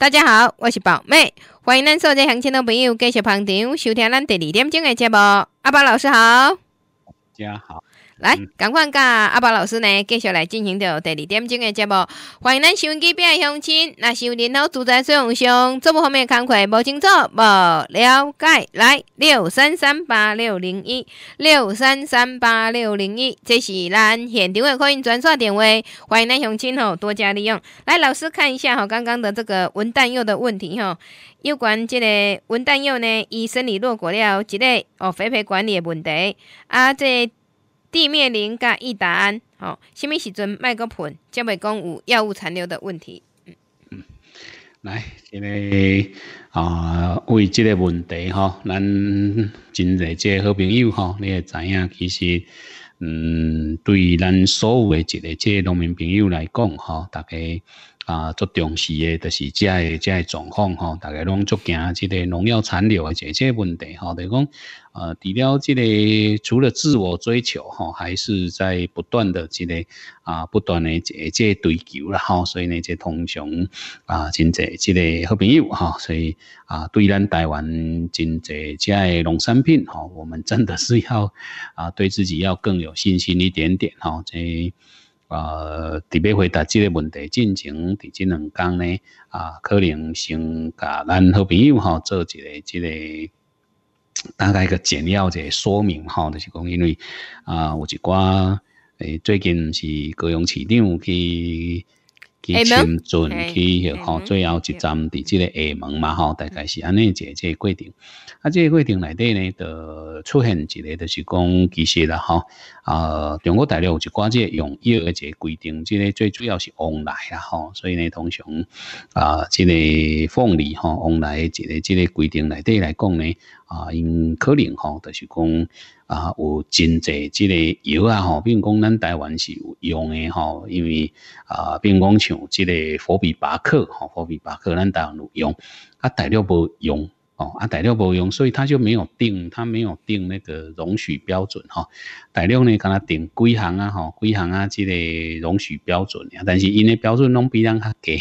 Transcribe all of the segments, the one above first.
大家好，我是宝妹，欢迎咱所在行情的朋友继续捧场收听咱第二点钟的节目。阿宝老师好，大家好。来，赶快跟阿宝老师呢，继续来进行着第二点钟的节目。欢迎咱收音机边的乡亲，那有电脑住宅小红乡，这部方面工亏无清楚、无了解。来六三三八六零一六三三八六零一，这是咱现场的可以转刷电话，欢迎咱乡亲吼多加利用。来，老师看一下哈，刚刚的这个文旦柚的问题哈，有关这个文旦柚呢，伊生理落果了，一类哦，肥肥管理的问题啊这。地面磷甲异达案吼，虾米时阵卖个盆，则袂讲有药物残留的问题。嗯嗯，来，今个啊，为这个问题，吼，咱真侪这好朋友，吼，你也知影，其实，嗯，对咱所有的一个这农民朋友来讲，吼，大家。啊，做重视的就是这、这状况哈，大概拢足惊即个农药残留的这些问题哈，等是讲呃，除了即个除了自我追求哈，还是在不断的即个啊，不断的即即追求啦哈，所以呢，即通常啊，真侪即个好朋友哈，所以啊，对咱台湾真侪即个农产品哈，我们真的是要啊，对自己要更有信心一点点哈，这。啊，伫要回答即个问题，进前伫即两天呢，啊，可能先甲咱好朋友吼做一个、即个大概个简要者说明吼，就是讲因为啊，有一寡诶，最近毋是高雄市场去。去深圳去，吼，最后一站伫即个厦门嘛，吼，大概是安尼一个即个规定。啊，即个规定内底呢，就出现一个，就是讲其实啦，吼，啊，中国大陆有一寡即个用药个一个规定，即个最主要是往来啦，吼。所以呢，通常啊，即个放理吼往来，一个即个规定内底来讲呢，啊，因可能吼，就是讲。啊，有真侪即个药啊，吼，比如讲咱台湾是有用的吼，因为啊，比如讲像即个佛比巴克吼，佛比巴克咱台湾用，啊，大陆无用，哦，啊，大陆无用，所以他就没有定，他没有定那个容许标准，吼，大陆呢，敢他定几项啊，吼，几项啊，即个容许标准，但是因诶标准拢比咱较低，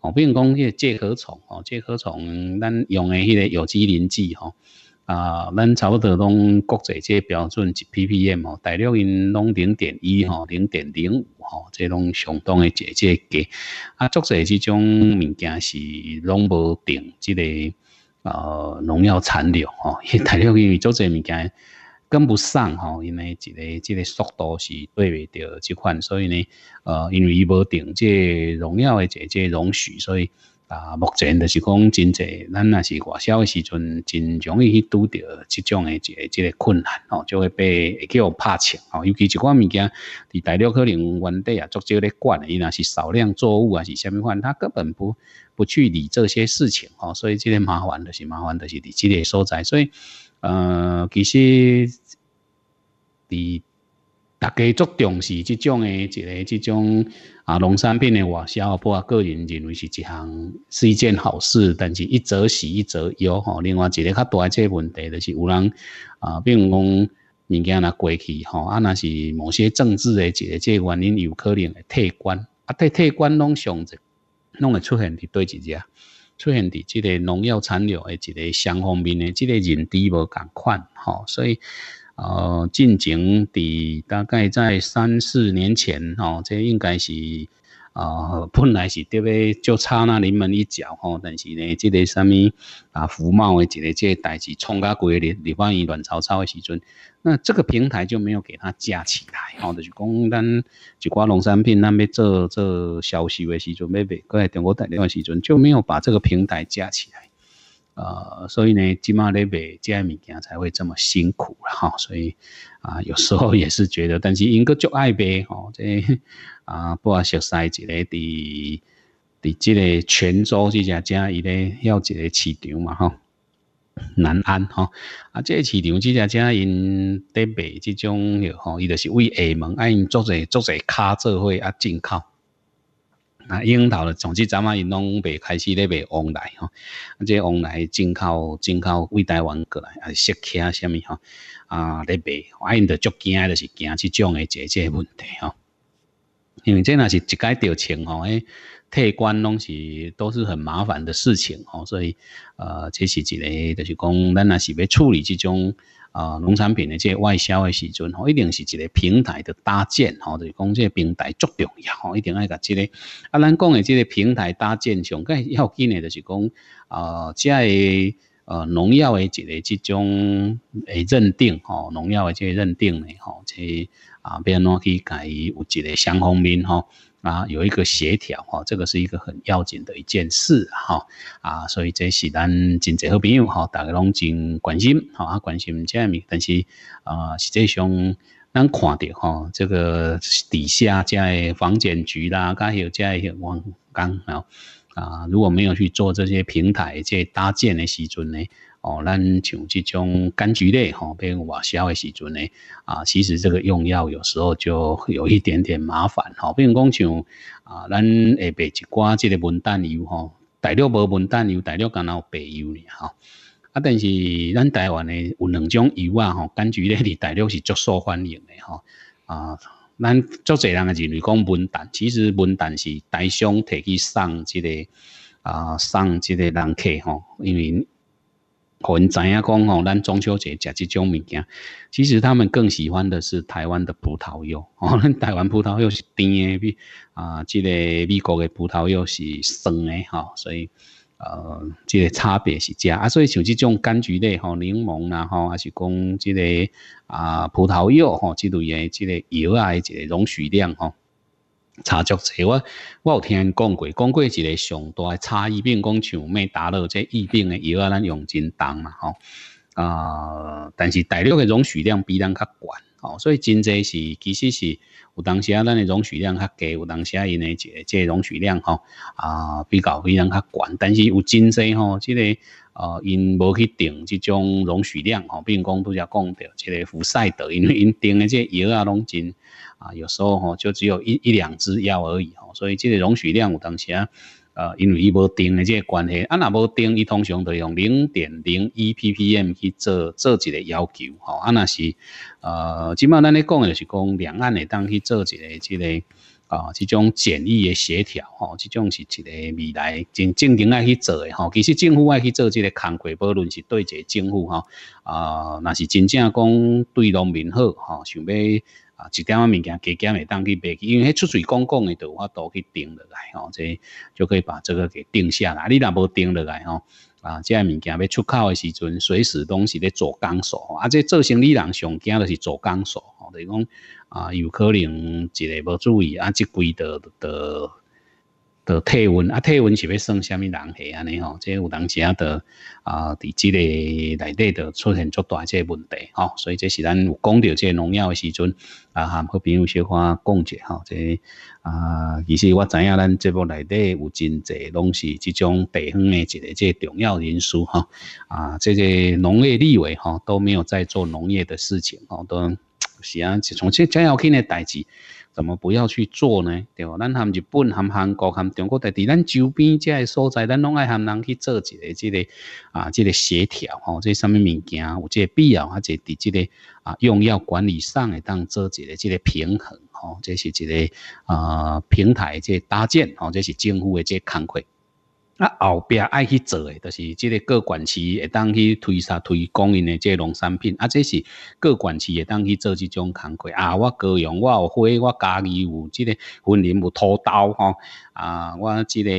哦，比如讲，个介壳虫，哦，介壳虫，咱用的迄个有机磷剂，吼。啊，咱差不多拢国际这标准一 ppm 哦，大陆因拢零点一吼，零点零五吼，这拢相当的姐姐低。啊，作者这种物件是拢无定，即个呃农药残留吼，因大陆因为作者物件跟不上吼，因为即个即个速度是对袂到即款，所以呢呃因为伊无定这农药的姐姐容许，所以。啊，目前的是讲真侪，咱若是外销诶时阵，真容易去拄着即种诶一个即个困难哦，就会被叫拍钱吼。尤其一款物件，伫大陆可能原地啊，足少咧管，伊若是少量作物啊，是虾米款，他根本不不去理这些事情哦，所以即个麻烦的是麻烦的是伫即个所在，所以呃，其实，伫大家着重是即种诶一个即种。啊，农产品的外销，我个人认为是一项是一件好事，但是一则喜一则忧吼。另外，一个较大个问题就是有人啊，比如讲物件那过去吼，啊那是某些政治的这个原因有可能会退关，啊退退关拢上着，拢会出现伫对一只，出现伫即个农药残留的一个相方面的即个认知无同款吼，所以。呃，近景的大概在三四年前哦，这应该是啊，本来是要要就差那临门一脚吼，但是呢，这个什么啊，服贸的这个这代志冲啊过日你发现乱糟糟的时阵，那这个平台就没有给它架起来，就是讲咱就挂农产品，咱边做做销售的时阵要 a y 在中国大陆的时阵就没有把这个平台架起来。呃，所以呢，即卖咧卖即样物件才会这么辛苦啦，哈，所以啊，有时候也是觉得，但是因个就爱卖，吼，即啊，不阿熟悉一个伫伫即个泉州即只只伊咧要一个市场嘛，吼，南安吼啊，即个市场即只只因在卖即种吼，伊就是为厦门爱因做在做在卡做会啊进口。啊，樱桃了，从即阵啊，从东开始咧边往来吼，啊，这往来进靠进靠魏大湾过来啊，涉客啊，什么吼，啊，咧卖，啊，因着足惊，就是惊即种的解决问题吼。因为这若是一改调情吼，哎，退关拢是都是很麻烦的事情吼。所以呃，这是一个就是讲，咱若是要处理即种。啊，农产品的这外销的时阵，吼，一定是一个平台的搭建，吼，就是讲这平台足重要，吼，一定要甲这个。啊，咱讲的这个平台搭建，上个要紧的，就是讲啊，即个呃农药的这个这种诶认定，吼，农药的这个认定的，吼，即啊别拿去改有这个相方面，吼。啊，有一个协调哈，这个是一个很要紧的一件事哈啊，所以这是咱真济好朋友哈，大家拢真关心哈，啊关心这面，但是啊，实际上咱看到哈，这个底下在房建局啦，加上在网刚然啊，如果没有去做这些平台这搭建的时阵呢？哦，咱像这种柑橘类吼，变外销的时阵呢，啊，其实这个用药有时候就有一点点麻烦吼。比如讲像啊，咱下北一寡这个文旦油吼，大陆无文旦油，大陆干那白油呢吼。啊，但是咱台湾的有两种油啊吼，柑橘类的大陆是最受欢迎的吼啊，咱足侪人个认为讲文旦，其实文旦是台商摕去送即个啊，送即个人客吼，因为。因知影讲吼，咱中秋节食这种物件，其实他们更喜欢的是台湾的葡萄柚。吼，台湾葡萄柚是甜的，比啊，这个美国的葡萄柚是酸的，哈，所以呃，这个差别是遮啊，所以像这种柑橘类，吼，柠檬啦，吼，还是讲这个啊，葡萄柚，吼，这类的这类油啊，这个容许量，吼。差足侪，我我有听讲过，讲过一个上大差异，比如讲像咩打落这疫病的药啊，咱用真重嘛吼。啊，但是大陆的容许量比咱较悬，吼，所以真侪是其实是有当时啊，咱的容许量较低，有当时啊，因的这这容许量吼啊比较比咱较悬，但是有真侪吼，这个呃因无去定即种容许量吼，比如讲拄则讲着一个福赛德，因为因定的这药啊拢真。啊，有时候吼就只有一一两只鸭而已吼，所以这个容许量有当时啊，呃，因为伊无定的这个关系，啊，那无定，伊通常都用零点零一 ppm 去做做一个要求吼，啊，那是呃，即码咱咧讲嘅是讲两岸的当去做一个即个啊，这种简易的协调吼，这种是一个未来正正经爱去做的，吼，其实政府爱去做这个工作，不论是对个政府吼，啊，那是真正讲对农民好吼，想要。啊，一点仔物件给姜会当去备，因为迄出水公共的都法度去订落来，吼，这就可以把这个给定下来。你若无订落来，吼，啊，即个物件要出口的时阵，随时拢是咧做钢索，啊，这做行李人上惊的是做钢索，等是讲啊，有可能一个无注意，啊，即几道的。的退温啊，退温是要算虾米人血安尼吼？即有当时啊的啊，伫即个内底的出现足即这问题吼，所以这是咱有讲到这农药的时阵啊，含和朋友小可讲者吼，即啊，其实我知影咱节目内底有真济拢是即种地方的一个即重要因素哈啊，这些农业地位吼，都没有在做农业的事情哦，都，是啊，就从这这要紧的代志。怎么不要去做呢？对吧？咱含日本、含韩国、含中国内地，咱周边这些所在，咱拢爱含人去做一个，这个啊，这个协调吼，这上面物件有这个必要，而且伫这个啊用药管理上会当做一个这个平衡哦，这是一个啊平台，这搭建哦，这是政府的这工作。啊，后壁爱去做诶，就是即个各管区会当去推啥推供应诶个农产品，啊，这是各管区会当去做这种工作啊，我高阳，我有花，我家里有即个园林有土豆吼。啊，我这个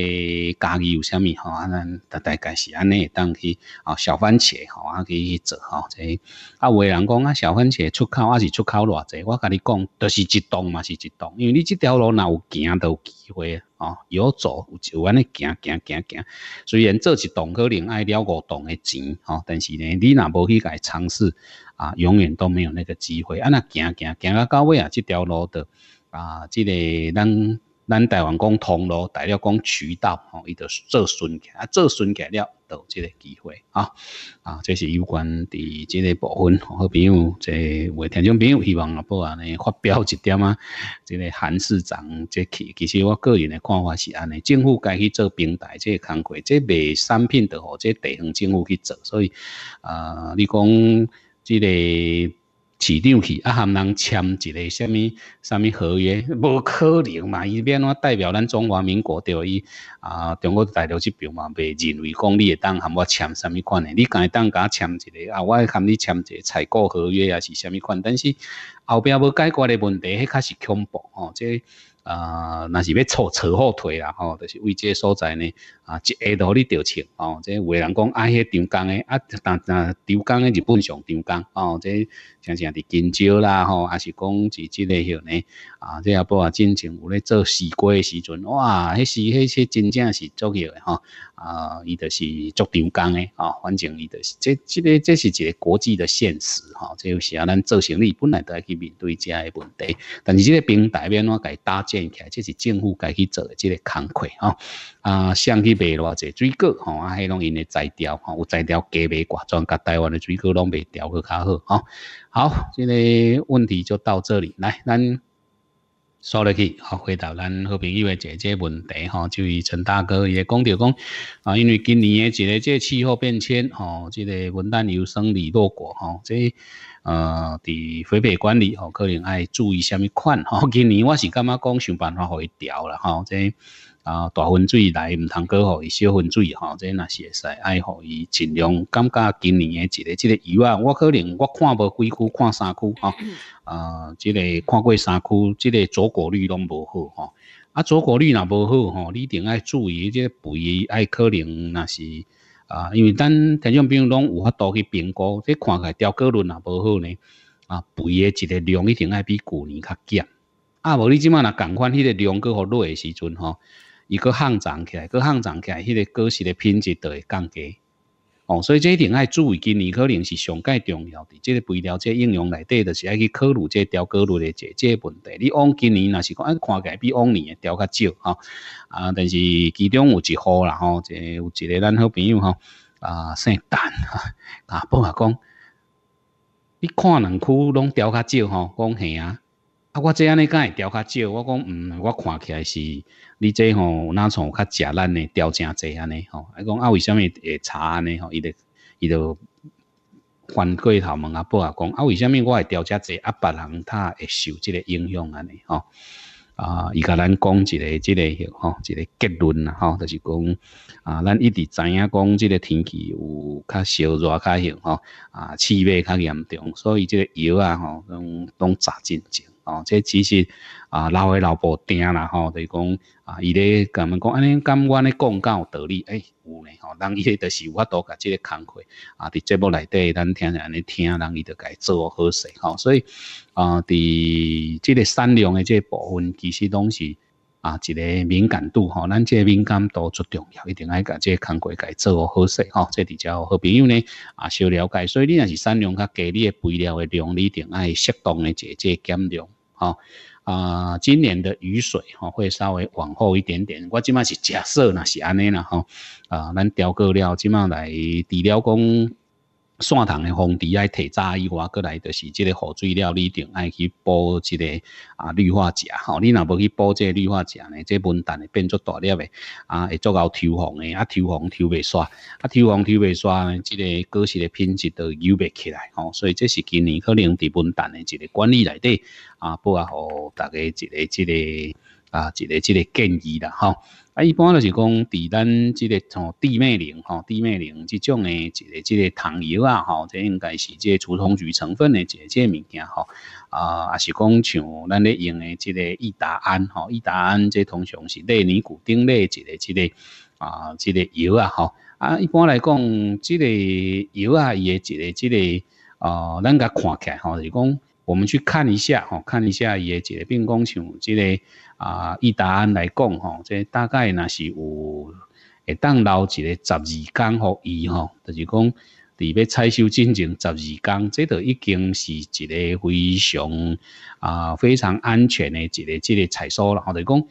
家己有啥物吼，啊，咱大概是安尼当去啊，小番茄吼，啊，去去做吼，这啊，有人讲啊，小番茄出口啊是出口偌济，我跟你讲，就是一栋嘛，是一栋，因为你这条路哪有行都机会哦，有走有就安尼行行行行，虽然做一栋可能要五栋的钱，吼，但是呢，你若无去伊尝试啊，永远都没有那个机会啊，那行行行到尾啊，这条路的啊，这个咱。咱台湾讲通路，大陆讲渠道，吼，伊就做顺起来，做顺起来了，有即个机会啊啊，这是有关伫即个部分。好朋友，即位听众朋友，希望阿伯安尼发表一点啊，即个韩市长即去，其实我个人的看法是安尼，政府该去做平台，即个工作，即卖产品，著互即地方政府去做。所以啊，你讲即个。市场去啊，含人签一个什么什么合约，无可能嘛！伊边怎代表咱中华民国对伊啊，中国大陆这边嘛，未认为讲你当含我签什么款的，你敢当我签一个啊？我含你签一个采购合约啊，是什么款？但是后壁无解决的问题，迄较是恐怖哦！这呃，若是要扯扯后腿啦！吼，就是为这所在呢。啊，一下都你着穿哦，即为人讲啊，迄长工诶，啊，但但长工诶，日本上长工哦，即常常伫金招啦吼，啊，是讲是即个许呢，啊，即下不啊，真正有咧做西瓜诶时阵，哇，迄时迄迄真正是足药诶吼，啊，伊着是做长工诶吼，反正伊着是，即即个这是一个国际的现实吼，即有时啊，咱做生意本来都爱去面对遮个问题，但是即个平台要安怎甲伊搭建起来，即是政府该去做诶即个工课吼，啊，相去。白话者水果吼啊，黑拢江诶的栽苗吼有栽调加白挂庄，甲台湾诶水果拢白调去较好吼。好，这个问题就到这里来，咱收落去好回答咱好朋友诶姐姐问题吼，就是陈大哥伊诶讲着讲啊，因为今年诶一个即个气候变迁吼，即个温带油生理落过吼，即呃，伫肥培管理吼，可能爱注意虾米款吼。今年我是感觉讲想办法互伊调啦吼，即。啊，大分水来毋通过互伊小分水吼，即是会使爱互伊尽量感觉今年诶一个即个鱼啊，我可能我看无几区看三区吼，啊，即个看过三区，即个左果率拢无好吼，啊，左果率若无好吼，你定爱注意即个肥，爱可能若是啊，因为咱听众朋友拢有法度去评估，即看起来雕果率若无好呢，啊，肥诶一个量一定爱比旧年较减，啊，无你即满若共款迄个量过互落诶时阵吼。伊个上长起来，个上长起来，迄个果实的品质就会降低。哦，所以这一定爱注意。今年可能是上界重要的，这个肥料、这应用内底，就是爱去考虑这调、高率的这这问题。你往今年若是讲，看，起来比往年调较少吼啊，但是其中有一户啦吼，即有一个咱好朋友吼啊姓陈啊，啊，不阿讲，你看两区拢调较少吼，讲闲啊。啊！我这安尼会调较少。我讲，嗯，我看起来是你这吼，哪从较食咱呢？调正济安尼吼，啊讲啊，为什么会差尼吼，伊得伊得翻过头问啊，报啊讲啊，为什么我会调遮济啊？别人他会受即个影响安尼吼啊？伊甲咱讲一个即个吼，一个结论啊吼，就是讲啊，咱一直知影讲即个天气有较烧热较迄吼啊，气味较严重，所以即个药啊吼，拢拢炸真少。哦，即只是啊老的老婆定啦，吼，就讲啊，伊咧甲问讲，安尼咁我咧讲，咁有道理，诶，有呢，吼，人伊咧就法度甲家个工课啊，伫节目内底咱听安尼听，人伊就家做好势，吼，所以啊，伫、即个善良即个部分，其实拢是啊一个敏感度，吼，咱个敏感度最重要，一定要家个工作家做好势，吼，即伫交好朋友咧，啊，小了解，所以你若是善良，较低，你的肥料的量，你一定要适当嘅即即减量。啊啊，今年的雨水哈会稍微往后一点点。我今麦是假设那是安尼啦哈啊，咱调个料今麦来底料工。砂头的红泥爱提早以外，过来就是这个雨水了，一定爱去补这个啊绿化钾。吼，你若无去补这绿化钾呢，这文蛋会变作大粒的啊，会做到抽风的啊，抽风抽未刷啊，抽风抽未刷呢，这个果实的品质都优未起来。吼，所以这是今年可能伫文蛋的一个管理内底啊，不啊，互大家一个、一个啊、一个、一个建议啦，哈。啊，一般就是讲，伫咱即个吼地麦灵吼、地麦灵即种诶，即个即个糖油啊，吼，这应该是即个除虫菊成分诶，即个物件吼，啊，是讲像咱咧用诶即个益达安吼、益达安即通常是类尼古丁类一个即个啊，即个药啊，吼，啊，一般来讲，即个药啊，伊诶一个即个，哦，咱甲看起来吼，是讲。我们去看一下，吼，看一下伊个解病工厂，这个啊，一答安来讲，吼，这大概那是有，会当留一个十二天或以，吼，就是讲，伫边采收进行十二天，这都已经是一个非常啊非常安全的一个即个采收了，吼，就是讲，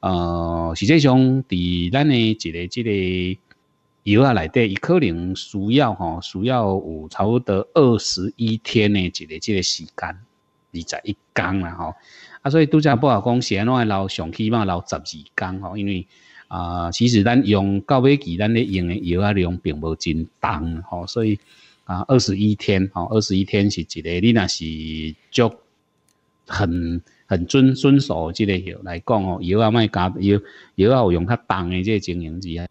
呃，实际上，伫咱的一个即个。药啊，内底伊可能需要吼，需要有差不多二十一天的一个即个时间，二十一天啦吼。啊，所以拄则不好讲，像会留上起码留十二天吼，因为啊，其实咱用到尾期，咱咧用的药啊量并无真重吼，所以啊，二十一天吼，二十一天是一个，你若是足很很遵遵守即个药来讲吼，药啊莫加药，药啊有用较重的即个经营之啊。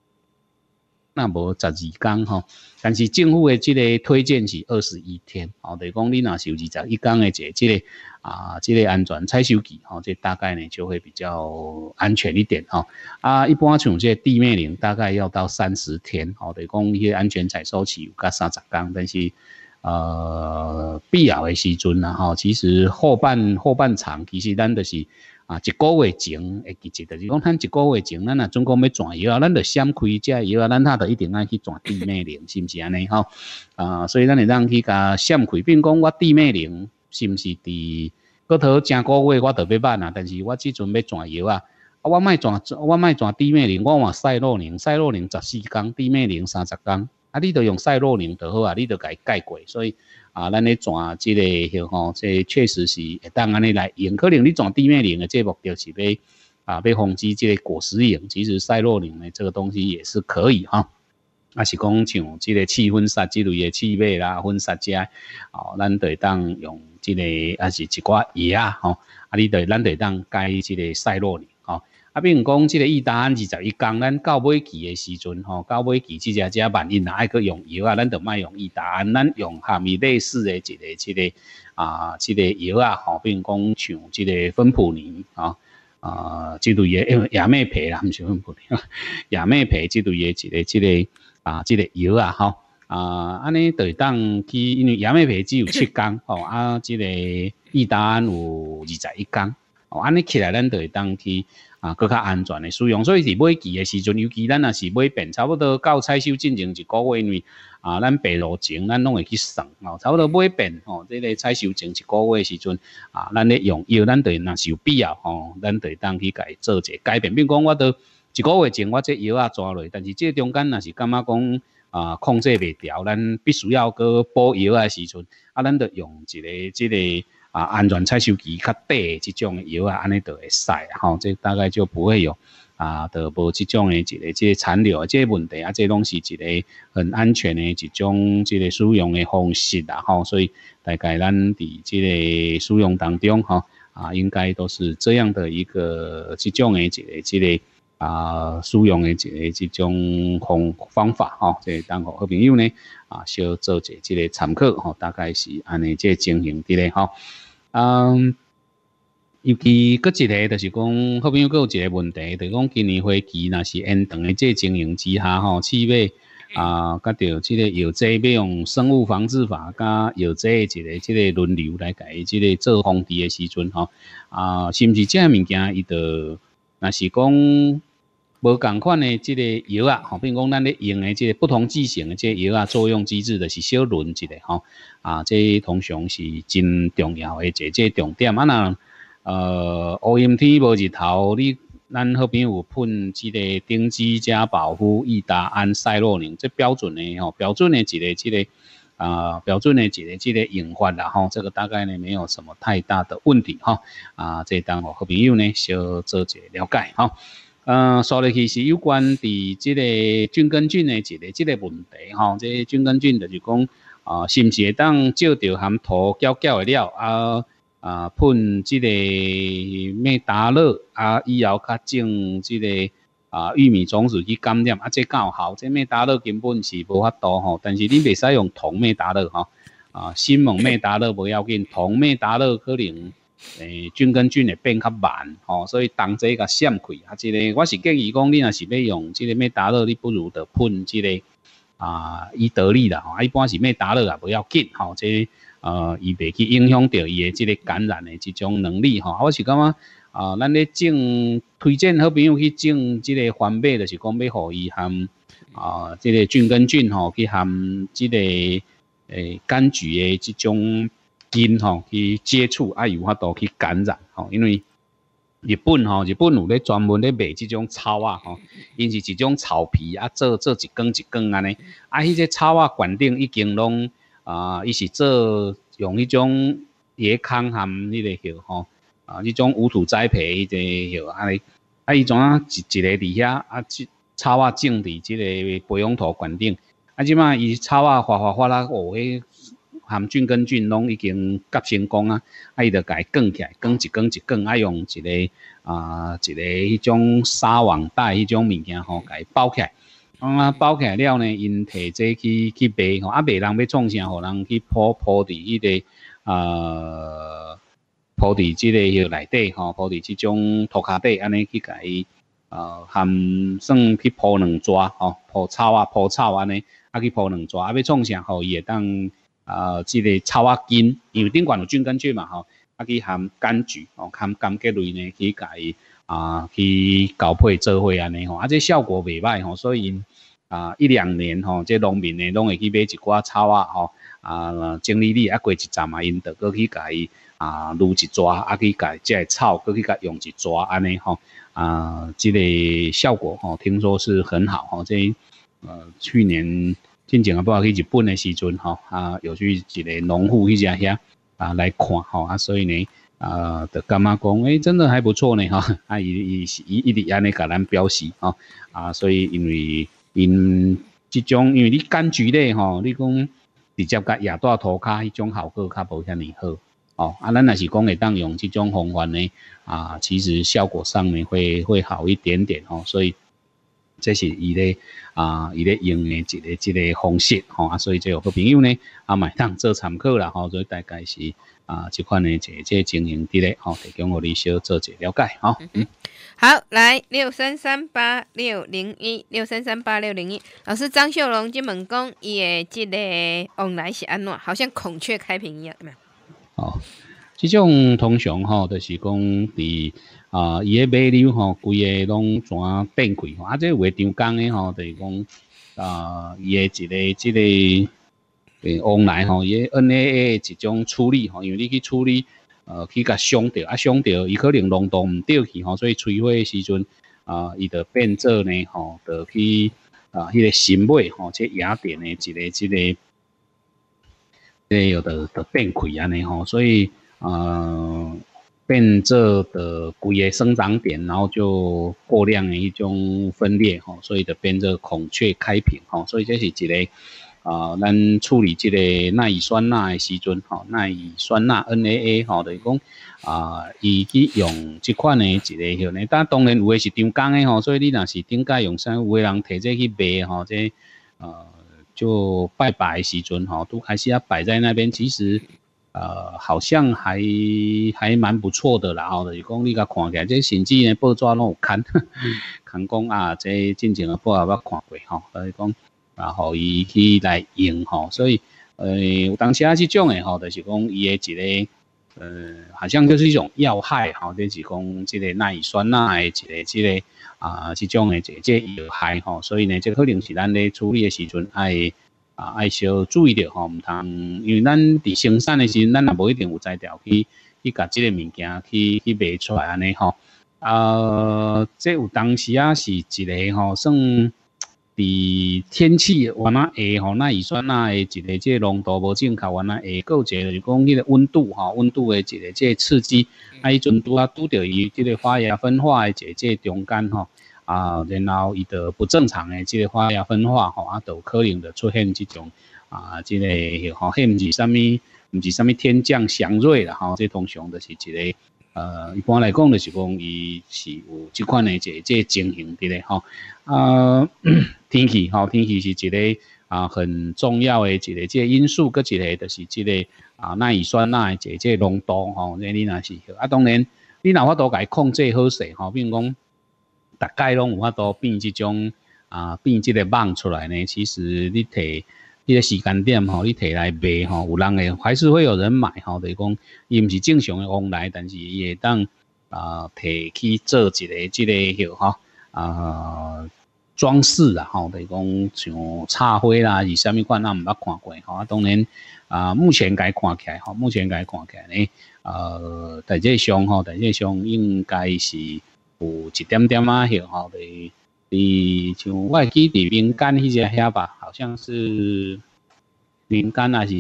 那么十二天哈，但是政府的这个推荐是二十一天哦，等于讲你若修二十一天的这个啊，这个安全采收期哦，这大概呢就会比较安全一点哈。啊，一般像这地面零大概要到三十天哦，等于讲一些安全采收期有加三十天，但是呃必要的时阵然后其实后半后半场其实咱都是。啊，一个月前，诶，其实就是讲，咱一个月前，咱若总共要转药啊，咱着先开这药啊，咱他着一定爱去转地脉灵，是不是安尼吼？啊，所以咱会让去甲先开，并讲我地脉灵是毋是伫个头正个月我特别慢啊，但是我即阵要转药啊，啊，我卖转我卖转地脉灵，我换赛洛宁，赛洛宁十四天，地脉灵三十天，啊，你着用赛洛宁就好啊，你着伊改过，所以。啊，咱咧转之类，吼，即确实是会当安尼来用。可能你转地面灵诶，即目标是要啊，要攻击即个果实灵，其实赛洛灵诶，这个东西也是可以哈。啊，是讲像即个气分散之类诶，气脉啦，分散剂，哦，咱会当用即个，啊，是一寡叶啊，吼，啊，你得咱会当改即个赛洛灵。啊，比如讲，这个伊安二十一缸，咱到尾期的时阵吼，到尾期，即只只万一哪爱去用药啊，咱就卖用伊安，咱用下面类似的一个、一个啊、一个药啊。吼，比如讲，像这个芬普尼啊，啊，这都也亚咩皮啦，唔是芬普尼亚也咩即类都一个、一个啊、即个药啊。吼，啊，安尼会当去，因为亚咩皮只有七缸吼啊，这个伊安有二十一吼，安尼起来，咱会当去。啊，佫较安全的使用，所以是买期的时阵，尤其咱若是买遍差不多到采收进程一个月内，啊，咱白药前咱拢会去算，吼、差不多买遍吼，即个采收前一个月时阵，啊，咱咧用药，咱就若是有必要吼，咱会当去改做者改变，如讲我到一个月前我这药啊抓落，但是这中间若是感觉讲啊控制袂调，咱必须要佮补药啊时阵，啊，咱著用一个即个。啊，安全采收期较短的这种油啊，安尼就会使，吼，这大概就不会有啊，就无这种的一个这残留，这问题啊，这拢是一个很安全的一种这个使用的方式啦，吼，所以大概咱伫这个使用当中，哈，啊，应该都是这样的一个这种的这个。啊，使用诶一个即种方方法吼，即当好朋友呢啊，小做者即个参考吼，大概是安尼即个情形伫咧吼。嗯，尤其搁一个，就是讲好朋友搁有一个问题，就是讲今年花期若是按长的即个经营之下吼，气味啊，甲着即个药剂要用生物防治法，甲药剂一个即个轮流来改即个做防治诶时阵吼啊，是毋是即样物件伊着？那是讲。无同款的即个药啊，好，比如讲咱咧用的即个不同剂型的即药啊，作用机制的是小轮子的吼，啊，即通常是真重要的，即个重点啊那，呃，乌阴天无日头，你咱好比有喷即个丁基加保护益达胺赛洛宁，这标准的吼，标准的一个即个啊，标准的一个即个用法啦吼，这个大概呢没有什么太大的问题哈，啊，即当我好朋友呢，小做个了解哈。嗯，苏丽其实有关伫即个菌根菌的一个即个问题吼，即、哦个菌根菌就是讲啊、是毋是会当照着含涂胶胶的料啊啊喷即个咩达乐啊，以后较种即个啊玉米种子去感染啊，这個、有效，这咩达乐根本是无法度吼、但是你袂使用铜咩达乐吼。啊，新蒙咩达乐不要紧，铜咩达乐可能诶，菌跟菌会变较慢吼，所以当这个闪开，啊，这个我是建议讲，你若是要用这个咩打药，你不如就喷这个啊，伊得力啦吼。啊，一般是咩打药也不要紧，吼，这呃，伊袂去影响到伊的这个感染的这种能力吼。我是感觉啊，咱咧种推荐好朋友去种这个黄麦，就是讲要互伊含啊，这个菌跟菌吼，去含这个诶柑橘诶这种。因吼去接触啊，有法度去感染吼，因为日本吼日本有咧专门咧卖即种草啊吼，因是一种草皮啊，做做一根一根安尼，啊，伊个草啊管顶已经拢啊，伊是做用迄种叶糠含迄个个吼，啊，迄种无土栽培迄个安尼，啊，伊怎啊一一个伫遐啊，只草啊种伫即个培养土管顶，啊，即嘛伊草啊哗哗哗啦乌去。含菌根菌拢已经甲成功啊！啊，伊着家卷起来，卷一卷一卷，啊用一个啊一个迄种纱网带迄种物件吼，家包起来啊，包起来了呢，因摕这去去卖吼，啊卖人要创啥，互人去铺铺伫迄个啊铺伫即个迄内底吼，铺伫即种涂骹底安尼去伊。啊，含算去铺两纸吼，铺草啊，铺草安尼，啊去铺两纸，啊要创啥，吼伊会当。啊，即个草啊根，因为顶关有菌根菌嘛吼，啊，去含柑橘哦，含柑橘类呢，去伊啊，去搞配做伙安尼吼，啊，这效果袂歹吼，所以啊，一两年吼，这农民呢，拢会去买一寡草啊吼，啊，整理理啊，过一阵啊，因得过去伊啊，撸一抓，啊，去即这草，过去解用一抓安尼吼，啊，之个效果吼，听说是很好吼，这呃去年。进前啊，包括去日本的时阵吼，啊，有去一个农户去遐遐啊来看吼，啊，所以呢啊，就感觉讲？哎，真的还不错呢吼，啊，伊伊是伊一直安尼甲咱表示吼，啊，所以因为因即种因为你柑橘类哈，你讲直接甲野大涂骹迄种效果较无遐尼好哦啊，咱若是讲会当用即种方法呢啊，其实效果上面会会好一点点哦，所以。这是伊咧啊，伊咧用诶一个一个方式吼啊，所以这有个朋友呢啊买当做参考啦吼，所以大概是啊这款呢一个经营伫咧吼，提供我哋小做者了解哈。嗯，好，来六三三八六零一六三三八六零一，老师张秀龙即问讲伊诶一个往来是安怎？好像孔雀开屏一样没有？哦，这种通常吼，就是讲伫。啊，伊个马尿吼规个拢全变吼，啊，即为张工诶吼，就是讲啊，伊个一个即个诶往来吼，伊诶 NAA 一种处理吼，因为你去处理，呃，去甲伤着啊，伤着伊可能浓度毋对去吼，所以摧毁时阵啊，伊着变做呢吼，着去啊，迄个新尾吼，即野典诶一个即个，即要着着变贵安尼吼，所以啊。变这的龟叶生长点，然后就过量一种分裂吼，所以就变这孔雀开屏吼，所以这是一个啊，咱处理这个钠乙酸钠的时阵吼，钠乙酸钠 NAA 吼等于讲啊，以去用这款的一个吼，但当然有的是丢缸的吼，所以你那是顶家用啥，有的人提这去卖吼，这呃就拜拜的时阵吼，都还是要摆在那边，其实。呃，好像还还蛮不错的，然后就是讲你甲看起，来，即甚至咧报纸拢有刊，刊 讲啊，即进前个报纸我看过吼，就是讲然后伊去来用吼，所以呃，有当时啊，即种诶吼，就是讲伊诶一个呃，好像就是一种要害吼，就是讲即个耐酸钠的即个即个啊，即种个即即有害吼，所以呢，即可能是咱咧处理诶时阵爱。啊，爱少注意着吼，毋通，因为咱伫生产诶时咱也无一定有在条去去甲即个物件，去去卖出来安尼吼。呃，这有当时啊是一个吼，算伫天气，我那下吼，那预算那一个，即个浓度无正确，我那下够侪了，就讲迄个温度哈，温度诶一个即个刺激，啊，伊阵拄啊拄着伊即个花叶分化诶一个中间吼。啊，然后伊的不正常的这个化学分化吼，啊，就可能的出现这种啊，这个吼，还毋是啥物，毋是啥物天降祥瑞啦吼，这通常的是一个呃，一般来讲就是讲伊是有这款的这这情形的咧吼。啊，天气吼，天气是一个啊很重要的一个这因素，搁一个就是这个啊，钠、乙酸钠的这浓度吼，那你那是，啊，当然你哪法都改控制好势吼，比如讲。大概拢有法度变即种啊，变即个网出来呢。其实你摕迄个时间点吼，你摕来卖吼，有人会还是会有人买吼。就是讲，伊毋是正常诶往来，但是伊会当啊，摕去做一个即个许吼啊装饰啊吼。就是讲像插花啦，是啥物款，咱毋捌看过吼。啊，当然啊，目前该看起来吼，目前该看起来呢啊，大只相吼，大只相应该是。有一点点啊，许吼，伫，像我会记伫民间迄只遐吧，好像是民间还是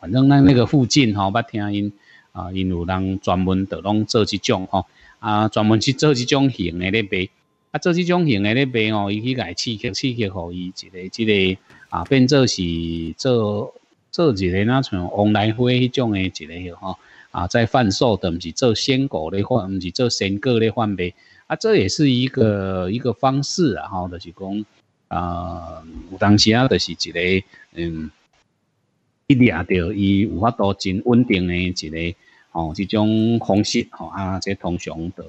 反正咱那个附近吼，捌听因啊，因有人专门着拢做即种吼，啊，专门去做即种型的咧卖。啊，做即种型的咧卖吼，伊去甲伊刺激刺激，互伊一个一个啊，变做是做做一个若像王来花迄种的一个哟吼。啊，在贩售的，毋是做鲜果的贩，毋是做鲜果的贩卖，啊，这也是一个一个方式啊。吼，就是讲啊，有当时啊，就是一个嗯，伊掠到伊有法度真稳定的一个吼，这种方式吼啊，这通常的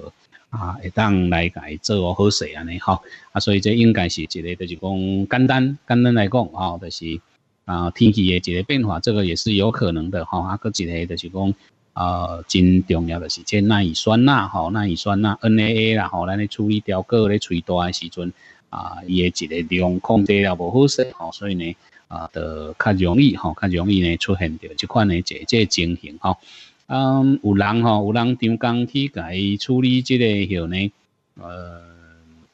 啊会当来解做个好事安尼吼啊，所以这应该是一个就是讲简单简单来讲吼，就是啊天气的一个变化，这个也是有可能的吼啊，搁一个就是讲。啊，真重要的是，这钠乙酸钠，吼，钠乙酸钠，NAA 啦，吼，咱去处理雕刻咧催大诶时阵，啊，伊诶一个量控制了不好势，吼，所以呢，啊，就较容易，吼，较容易呢，出现着即款诶这节情形，吼，嗯，有人吼，有人张刚去伊处理即个许呢，呃，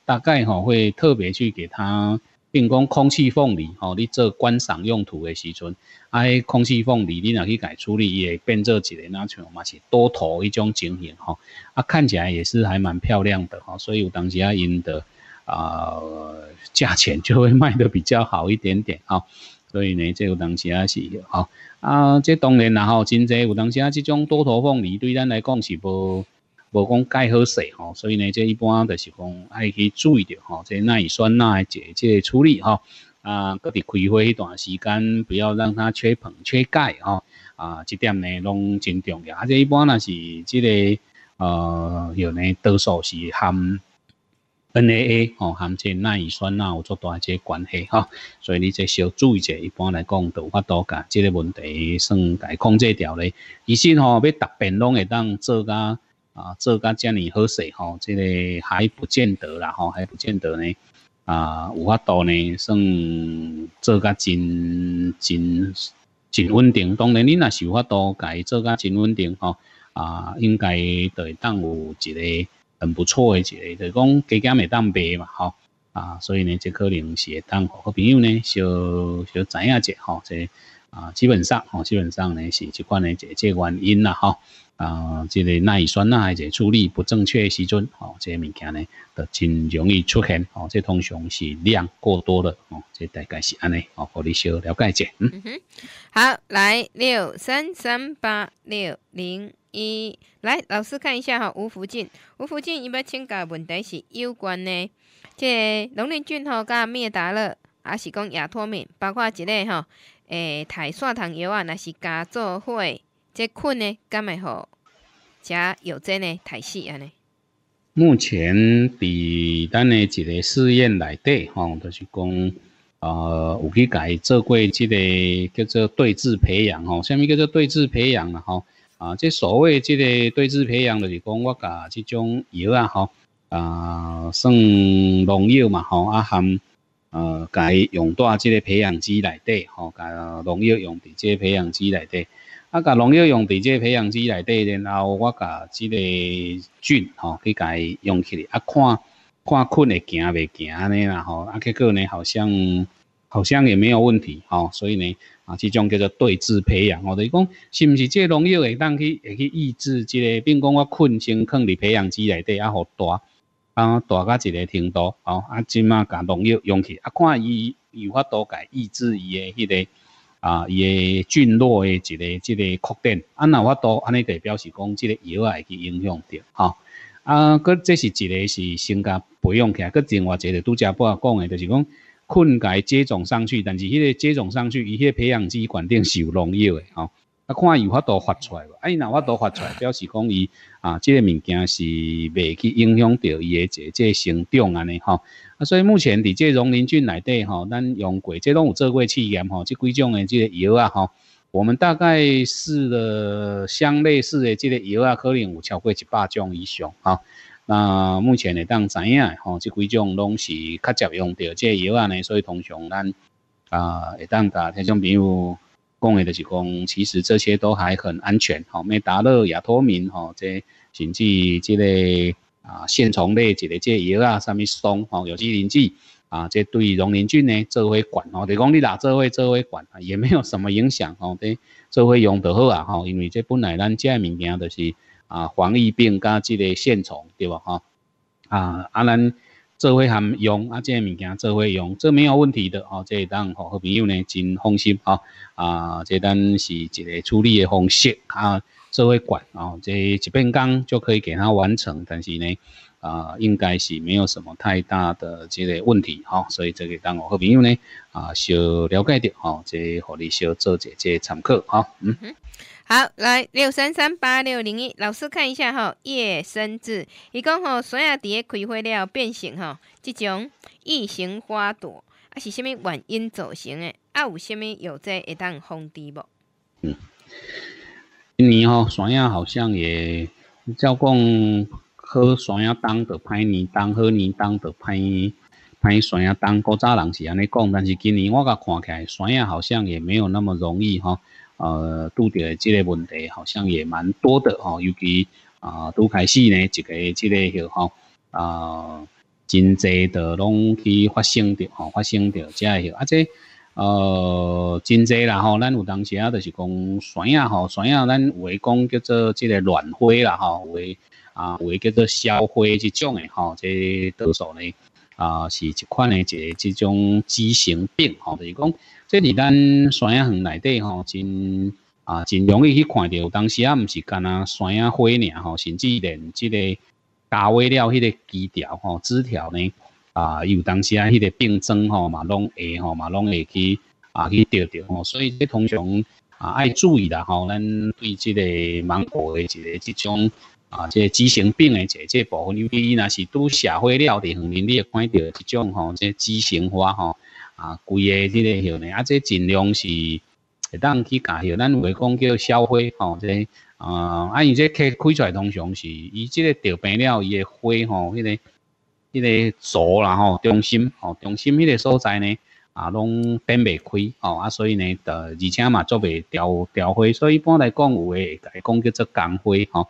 大概吼会特别去给他，并讲空气凤梨，吼，你做观赏用途诶时阵。爱空气缝里恁啊去改处理，伊会变做一个那像嘛是多头一种情形哈。啊，看起来也是还蛮漂亮的哈，所以有当时啊，因的啊价钱就会卖的比较好一点点啊。所以呢，这有当时啊是好啊，这当然然后真侪有当时啊，这种多头缝里对咱来讲是无无讲改好势哈，所以呢，这一般就是讲爱去注意着哈，这耐酸耐碱这处理哈。啊，各伫开花迄段时间，不要让它缺硼、缺钙哦。啊，这点呢，拢真重要。而且一般若是这个呃，有呢，多数是含 NAA 哦，含这钠乙酸钠有大多些关系哈。所以你这小注意者，一般来讲都法多解。即个问题算解控制掉咧。其实吼，要逐遍拢会当做噶啊，做噶遮尔好势吼，这个还不见得啦吼，还不见得呢。啊，有法度呢，算做甲真真真稳定。当然，恁若是有法度，家做甲真稳定吼。啊，应该会当有一个很不错的一个，就是讲加减的蛋白嘛，吼。啊，所以呢，这可能是会当好朋友呢，小小知影者吼。这啊，基本上，吼，基本上呢是即款呢一个原因啦，吼。啊，即个钠酸钠或者处理不正确时阵，哦，这些物件呢，就真容易出现哦。这通常是量过多了哦，这大概是安尼哦，互你小了解者。嗯哼，好，来六三三八六零一，来老师看一下哈，吴福进，吴福进，伊要请教问题是有关呢，这龙鳞菌吼，甲灭达乐，还是讲亚托敏，包括一类哈，诶，台酸糖油啊，那是加做会。这困呢？干卖好？加药剂呢？太细安呢？目前比咱的一个试验来底吼，就是讲啊，有去改这个，记得叫做对质培养吼。下面叫做对质培养了吼啊。这所谓这个对质培养，就是讲我甲这种药啊吼啊，算农药嘛吼啊含呃，改用在这个培养基来底吼，甲农药用在这培养基来底。啊，甲农药用伫即培养基内底，然后我甲即个菌吼去甲用起，啊看看菌会行未行尼然吼，啊，结果呢好像好像也没有问题，吼，所以呢啊，这种叫做对质培养。我就是讲，是毋是即农药会当去会去抑制即个，比如讲我菌先放伫培养基内底啊，互大啊，大到一个程度，吼啊，即马甲农药用起，啊看伊有法多解抑制伊诶迄个。啊，伊诶菌落诶，一个、一个扩展，啊，那我多安尼个表示讲，即个也会去影响着，吼。啊，佫这是一个是先甲培养起来，佫另外一个拄则宝讲诶，就是讲菌盖接种上去，但是迄个接种上去，伊迄个培养基管是有农药诶，吼。啊，看伊有法度发出来无？啊，伊若我度发出来，表示讲伊啊，即个物件是未去影响着伊个这这成长安尼，吼。啊，所以目前伫这溶磷菌内底吼，咱用过即种有做过试验吼，这几种的即个药啊吼，我们大概试了相类似的即个药啊，可能有超过一百种以上啊。那目前会当知影吼，这几种拢是较常用到这药啊呢。所以通常咱啊会当讲，听众朋友。讲的是讲，其实这些都还很安全，好，咩达勒也透明，吼，这甚至即个。啊，线虫类一个即药啊，啥物松吼，有机磷剂啊，即对溶林菌呢做伙管吼，就讲你哪做伙做伙管啊，也没有什么影响吼，对，做伙用就好啊哈，因为即本来咱这物件就是啊，防疫病加这个线虫对吧哈？啊，啊咱做伙含用啊，这物件做伙用，这没有问题的吼，即当好朋友呢，真放心吼，啊，即咱是一个处理的方式啊。社会管，啊、后这几遍刚就可以给他完成，但是呢，啊，应该是没有什么太大的这类问题哈，所以这个当我和朋友呢，啊，小了解着哈，这和你小做姐姐参考哈，嗯，好，来六三三八六零一老师看一下哈，夜生字，伊讲吼，山亚蝶开花了，变形哈，这种异形花朵啊是什么原因造成的？啊有什么有这一旦防治不？嗯。今年吼，山野好像也照讲，好山野冬得歹，年冬好年冬得歹，歹山野冬古早人是安尼讲。但是今年我甲看起来，山野好像也没有那么容易哈。呃，拄着即个问题好像也蛮多的哈，尤其啊，拄开始呢，一个即个许吼啊，真济的拢去发生的哈，发生的遮个许，这呃，真济啦吼，咱有当时啊，就是讲山啊吼，山啊，咱话讲叫做即个软灰啦吼，为啊为叫做烧灰即种的吼，即多数呢啊是一款的即即种畸形病吼，就是讲，即里咱山啊园内底吼，真啊真容易去看有当时啊唔是干呐山啊灰尔吼，甚至连即个打灰了迄个枝条吼枝条呢。啊，有当时啊，迄个病症吼，嘛，拢会吼，嘛，拢会去啊去调调吼，所以这通常啊爱注意啦吼，咱对即个芒果诶一个即种啊，即、个畸形病诶一个部分，因为伊若是拄社会了的，可面，你也看到一种吼，即、个畸形花吼，啊规个即个吼呢，啊这尽量是会当去搞吼，咱未讲叫消费吼，即、个啊啊伊这开开出来通常是以即个掉病了伊的花吼，迄个。迄个主然后中心哦，中心迄个所在呢啊，拢变袂开哦啊，所以呢，呃，而且嘛，做袂调调花，所以一般来讲有诶，讲叫做干花吼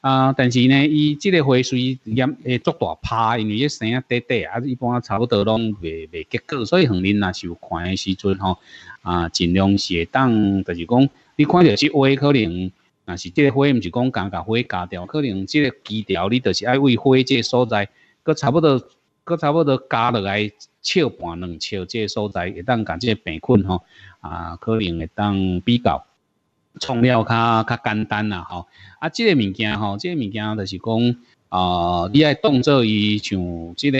啊。但是呢，伊即个花虽然会足大拍，因为伊生啊短短啊，一般差不多拢未未结果，所以恒宁若是有看诶时阵吼啊，尽量是会当，就是讲你看着即花可能，若是即个花毋是讲干甲花加掉，可能即个枝条你就是爱为花即个所在。佮差不多，佮差不多加落来，笑半两笑，即个所在会当甲即个病菌吼，啊，可能会当比较，创了较较简单啦吼。啊，即个物件吼，即个物件就是讲，啊，你爱动作伊像即个，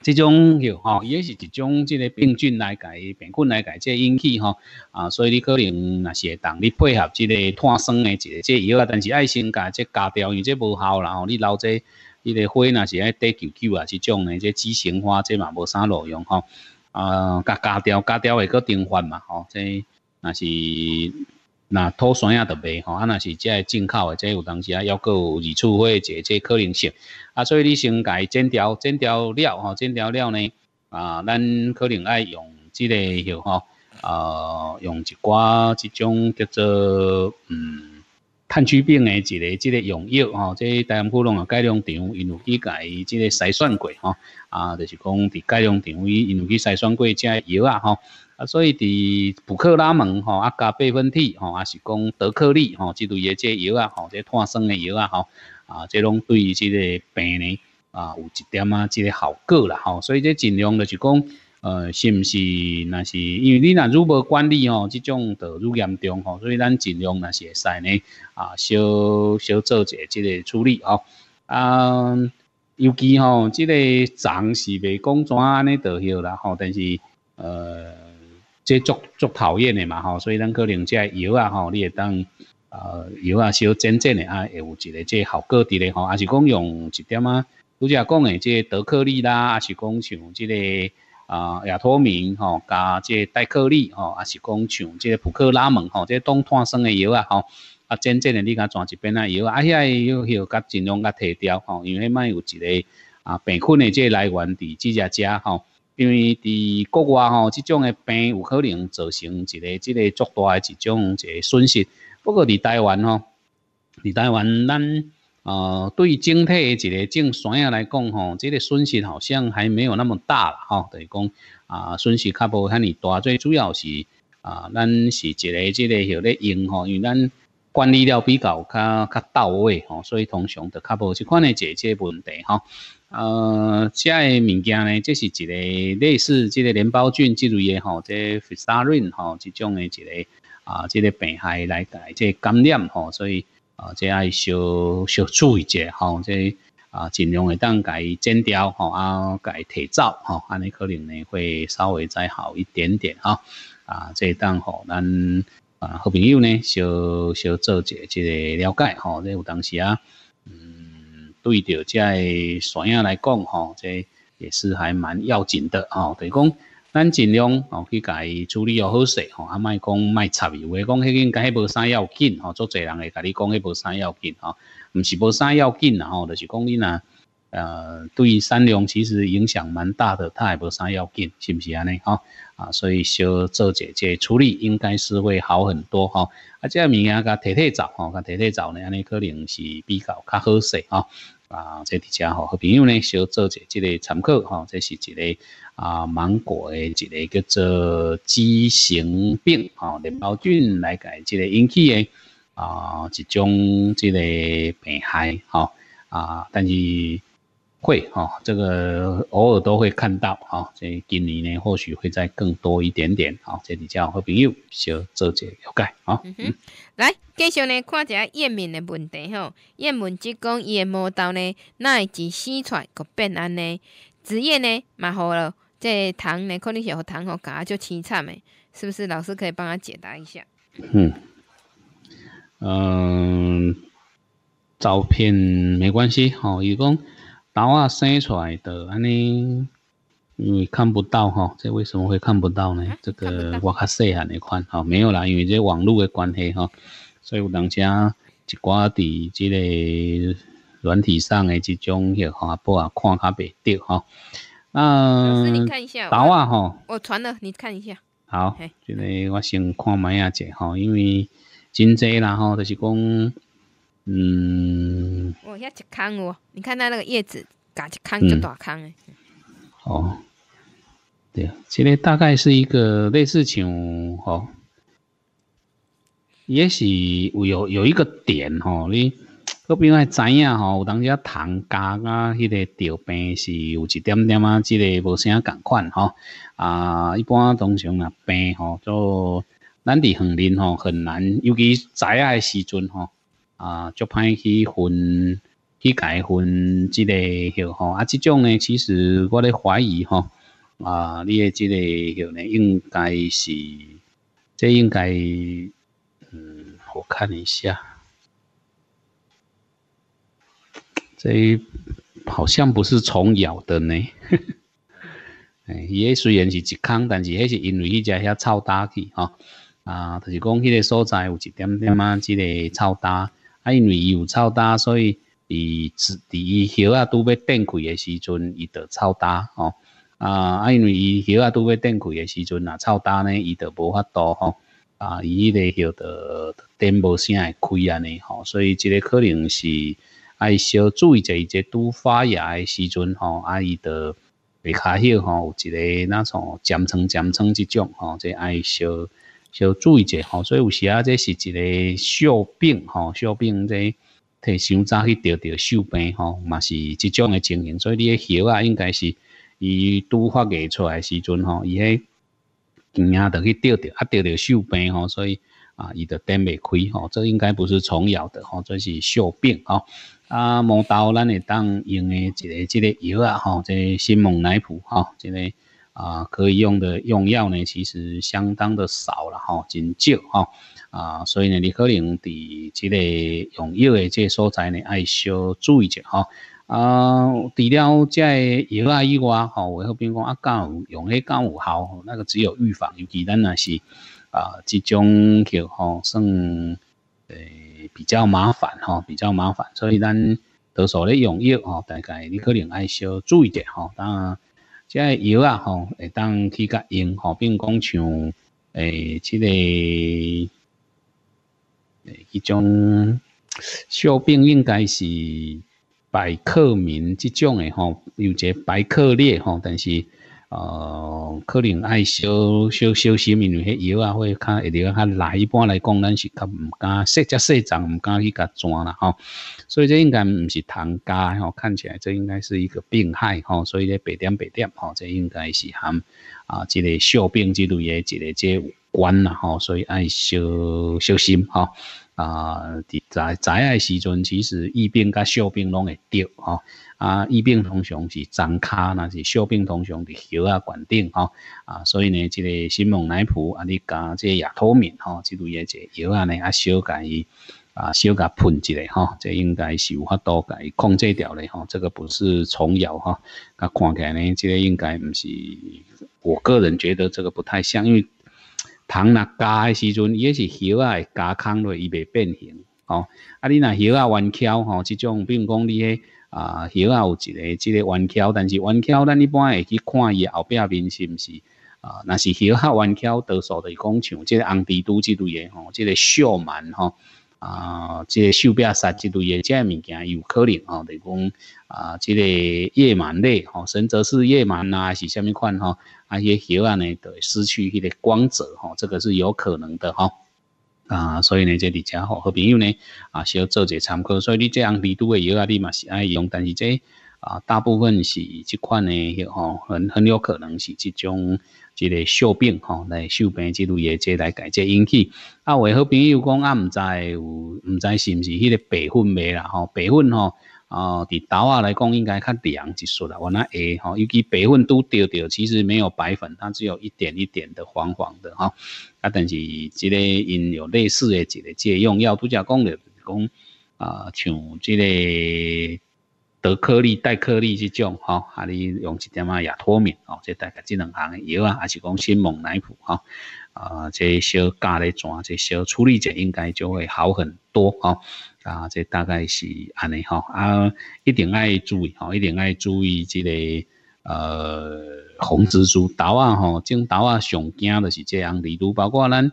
即种吼，伊、也是一种即个病菌来解，病菌来解即引起吼。啊，所以你可能若是会当你配合即个碳酸诶即个药啊，但是爱先甲即加调，因为即无效啦吼，你留在。伊个花若是爱短球球啊，是种诶，即畸形花，即嘛无啥路用吼。啊，甲加雕加雕会搁更换嘛吼？即若是若土酸啊，著袂吼。啊，若是即进口诶，即有当时啊，抑佫有二次花一个即可能性。啊，所以你先伊剪掉，剪掉了吼，剪掉了呢。啊，咱可能爱用即个吼，啊，用一寡即种叫做嗯。炭疽病诶，一个即个用药吼，即个大安普龙啊，改良场因有甲伊即个筛选过吼，啊，就是讲伫改良场伊因有去筛选过加药啊，吼，啊，所以伫布克拉门吼，啊加贝芬替吼，啊是讲德克利吼，即类的个即药啊，吼，即碳酸诶药啊，吼，啊，即拢对于即个病呢，啊，有一点啊，即个效果啦，吼，所以即尽量就是讲。呃，是毋是若是？因为你若如无管理吼，即种度愈严重吼，所以咱尽量若是会使呢啊，小小做者即个处理哦。啊，尤其吼，即个虫是未讲怎安尼得休啦吼，但是呃，即足足讨厌诶嘛吼，所以咱可能用这药啊吼，你会当啊药啊，小真正的啊，会有一个即效果伫咧吼，啊是讲用一点啊。拄则讲诶，即德克利啦，啊是讲像即个。啊，亚托明吼，加即个戴克利吼，啊是讲像即个普克拉门吼，即冻碳酸的药啊吼，啊真正的你甲全一边啊药，啊遐药许甲尽量甲提掉吼，因为迄卖有一个啊病菌嘅即来源地即只只吼，因为伫国外吼，即种诶病有可能造成一个即个足大诶一种个损失。不过伫台湾吼，伫台湾咱。呃，对整体的一个种山啊来讲吼，这个损失好像还没有那么大了哈，等于讲啊损失较无遐尼大，最主要是啊，咱是一个这个晓得用吼，因为咱管理了比较较较到位吼，所以通常就较无这款的这这问题哈。呃，遮个物件呢，这是一个类似这个镰孢菌之类的吼，这 Fusarium 哈，这种的一个啊，这个病害来带这感染吼，所以。啊，这爱小小注意者吼，这啊尽量会当家己剪掉吼，啊家提早吼，安尼可能呢会稍微再好一点点哈。啊，这当吼咱啊好朋友呢，小小做一下了解吼，这有当时啊，嗯，对即这山野来讲吼，这也是还蛮要紧的吼，就是讲。咱尽量哦去甲伊处理好势吼，啊，莫讲莫插伊，话讲迄间解无山要紧吼，足侪人会甲你讲迄无山要紧吼，唔是无山要紧啦吼，就是讲你呐，呃，对于山量其实影响蛮大的，他也无山要紧，是毋是安尼吼？啊，所以小做姐姐处理，应该是会好很多哈。啊，即个物件甲提提早吼，甲提提早呢，安尼可能是比较较好势啊。啊，这伫遮吼好朋友呢，小做者即这参考哈。这是一个啊，芒果的一个叫做畸形病啊，淋巴菌来改这个引起的啊一种这个病害哈啊，但是。会哈，这个偶尔都会看到哈。这今年呢，或许会再更多一点点哦。这里叫好朋友小做者了解哈。来，继续呢，看一下燕敏的问题哈。燕即讲伊的魔刀呢，那会自四来个变安呢，职业呢嘛好了。这糖呢，可能是糖哦，感就足凄惨的，是不是？老师可以帮他解答一下。嗯嗯，招聘没关系哦，伊讲。刀啊生出来的，安尼，因为看不到哈，这为什么会看不到呢？这个我较细汉的款，好没有啦，因为这网络的关系哈，所以有当且一寡伫即个软体上的即种些发布啊，看较白到哈。老刀啊哈，我传了，你看一下。好，即个我先看麦下者哈，因为真侪啦吼，就是讲。嗯，哦，遐一糠哦，你看它那个叶子，搞一糠就大糠哎。哦，对啊，这个大概是一个类似像吼，也许有有有一个点吼，你这边爱知影吼，有当时啊糖加啊，迄个调病是有一点点啊，即个无啥共款吼。啊，一般通常啊病吼，就咱伫横林吼很难，尤其知的时阵吼。啊，就歹去分去改即个类吼，啊，即种呢，其实我咧怀疑吼，啊，你诶，即个吼呢，应该是，这应该，嗯，我看一下，这好像不是虫咬的呢，伊 诶虽然是一空，但是迄是因为伊只遐臭焦去吼，啊，就是讲迄个所在有一点点啊即个臭焦。啊，因为伊有臭大，所以伊伫伊叶啊拄要展开诶时阵，伊着臭大吼。啊，啊，因为伊叶啊拄要展开诶时阵啊，臭大呢，伊着无法度吼。啊，伊迄个叶着点无啥会开安尼吼，所以即个可能是爱小注意者，伊这拄发芽诶时阵吼，啊，伊着。未较迄吼，有一个那像尖层尖层即种吼，这爱小。小注意者吼，所以有时啊，这是一个小病吼，小病在摕手抓去钓钓手病吼，嘛是即种诶情形。所以你诶药啊，应该是伊拄发个出来时阵吼，伊迄惊啊，着去钓钓啊钓钓手病吼，所以啊，伊就点未开吼，这应该不是虫咬的吼，这是小病吼。啊，毛刀咱会当用的一个即个药啊吼，即个新猛乃普吼，即个。啊，可以用的用药呢，其实相当的少了哈，真少哈。啊，所以呢，你可能伫这个用药的这所在呢，爱少注意者哈。啊，除了这药啊以外，吼，为何边讲啊，有用迄敢有效？那个只有预防，尤其咱那是啊，这种叫吼，算诶，比较麻烦哈，比较麻烦。所以咱多所咧用药哈，大概你可能爱少注意点哈。当然。即个药啊，吼，会当起甲用吼，并讲像诶，即个诶一种小病，应该是百克明即种诶，吼，有者百克列吼，但是。哦，可能爱小小小心，因为遐油啊，会较会一点啊，他来一般来讲，咱是较毋敢食，只细针毋敢去佮抓啦吼。所以这应该毋是糖加吼，看起来这应该是一个病害吼。所以咧白点白点吼，这应该是含啊，一个小病之类的一个这有关啦吼。所以爱小小心哈。啊，伫在在诶时阵，其实疫病甲小病拢会着吼。啊，疫病通常是长卡，那是小病通常伫摇啊管顶吼。啊，所以呢，即个新蒙奶普啊，你加即个亚脱敏吼，即类诶一药啊，呢，啊小甲伊啊小甲喷一下吼，即应该是有法度甲伊控制掉咧吼。这个不是虫咬吼，啊，看起来呢，即个应该毋是。我个人觉得这个不太像，因为。糖若加诶时阵，伊也是叶啊加空落伊袂变形哦。啊，你若叶啊弯翘吼，即种比如讲你诶啊叶啊有一个，即个弯翘，但是弯翘咱一般会去看伊后壁面是毋是啊？若是叶黑弯翘，多数是讲像即个红蜘蛛即类诶吼，即个锈螨吼啊，即个锈壁杀即类诶，即个物件有可能吼，比如讲啊，即个夜盲类吼，神则是夜盲啊，是虾米款吼？啊，些叶啊呢，就失去迄个光泽吼，这个是有可能的哈啊，所以呢，这里只吼，好朋友呢啊，小做者参考，所以你这样密都的叶啊，你嘛是爱用，但是这啊，大部分是这款呢，吼，很很有可能是这种，这个锈病吼，来锈病之类的即来解，即引起啊，为好朋友讲啊，唔有唔知是唔是迄个白粉未啦吼，白粉吼。哦，伫豆啊来讲，应该较凉一束啦。我那会吼，尤其白粉都掉掉，其实没有白粉，它只有一点一点的黄黄的哈。啊，但是即个因有类似的即个借用药，拄则讲着讲啊，像即个得颗粒、带颗粒即种哈，啊，你用一点啊亚脱敏吼，即大概即两行药啊，还是讲新蒙奶普哈啊，即小加咧转，即小处理者应该就会好很多哈。啊，这大概是安尼吼啊，一定爱注意吼，一定爱注意即个呃红蜘蛛豆啊吼种豆啊上惊的是这样，例如包括咱